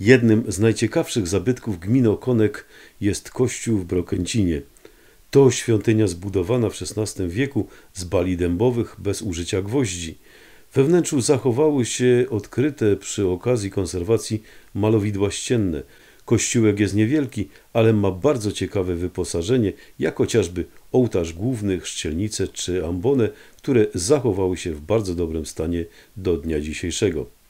Jednym z najciekawszych zabytków gminy Okonek jest kościół w Brokęcinie. To świątynia zbudowana w XVI wieku z bali dębowych bez użycia gwoździ. We wnętrzu zachowały się odkryte przy okazji konserwacji malowidła ścienne. Kościółek jest niewielki, ale ma bardzo ciekawe wyposażenie, jak chociażby ołtarz główny, szczelnice czy ambone, które zachowały się w bardzo dobrym stanie do dnia dzisiejszego.